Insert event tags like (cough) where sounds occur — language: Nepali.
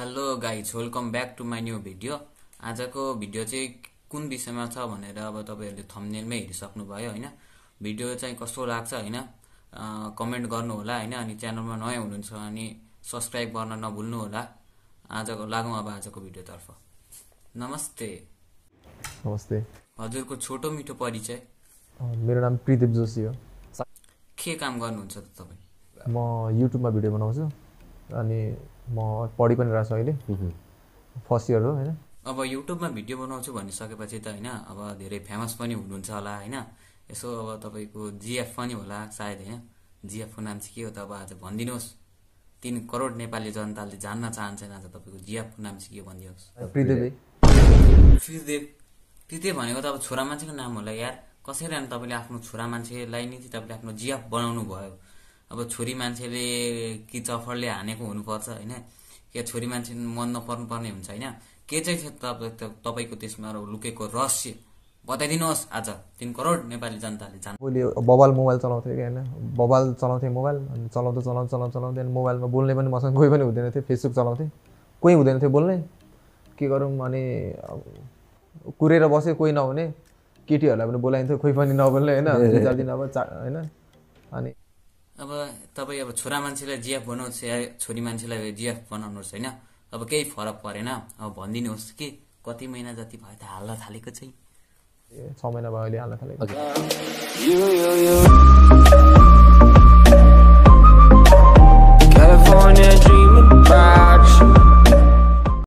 hello guys welcome back to my new video आजको भिडियो चाहिँ कुन विषयमा छ भनेर अब तपाईँहरूले थम्नेलमै हेरिसक्नुभयो होइन भिडियो चाहिँ कस्तो लाग्छ होइन कमेन्ट गर्नुहोला होइन अनि च्यानलमा नयाँ हुनुहुन्छ अनि सब्सक्राइब गर्न नभुल्नु होला आजको लागौँ अब आजको भिडियोतर्फ नमस्ते नमस्ते हजुरको छोटो मिठो परिचय मेरो नाम प्रिदीप जोशी हो के काम गर्नुहुन्छ त तपाईँ म युट्युबमा भिडियो बनाउँछु अनि म पढि पनि रहेको छु अहिले फर्स्ट इयर हो होइन अब युट्युबमा भिडियो बनाउँछु भनिसकेपछि त होइन अब धेरै फेमस पनि हुनुहुन्छ होला होइन यसो अब तपाईँको जिएफ पनि होला सायद होइन जिएफको नाम चाहिँ के हो त अब आज भनिदिनुहोस् तिन करोड नेपाली जनताले जान्न चाहन्छन् आज तपाईँको जिएफको नाम चाहिँ के भनिदिनुहोस् पृथ्वी पृथ्वी भनेको त अब छोरा मान्छेको नाम होला यार कसरी तपाईँले आफ्नो छोरा मान्छेलाई नि तपाईँले आफ्नो जिएफ बनाउनु भयो अब छोरी मान्छेले कि चफरले हानेको हुनुपर्छ होइन या छोरी मान्छे मन नपर्नु पर्ने हुन्छ होइन के चाहिँ थियो तपाईँको त्यसमा लुकेको रहस्य बताइदिनुहोस् आज तिन करोड नेपाली जनताले जान मैले बबाल मोबाइल चलाउँथेँ कि होइन बबाल चलाउँथेँ मोबाइल अनि चलाउँदा चलाउँदा चलाउँ चलाउँदै अनि मोबाइलमा बोल्ने पनि मसँग कोही पनि हुँदैन थियो फेसबुक चलाउँथेँ कोही हुँदैन थियो बोल्ने के गरौँ अनि कुरेर बस्यो कोही नहुने केटीहरूलाई पनि बोलाइन्थ्यो कोही पनि नबोल्ने होइन (laughs) दुई चार दिन अब चा होइन अनि अब तपाईँ अब छोरा मान्छेलाई जिएफ बनाउनुहोस् या छोरी मान्छेलाई जिएफ बनाउनुहोस् होइन अब केही फरक परेन अब भनिदिनुहोस् कि कति महिना जति भयो त हाल्न थालेको चाहिँ छ महिना भयो अहिले हाल्न थालेको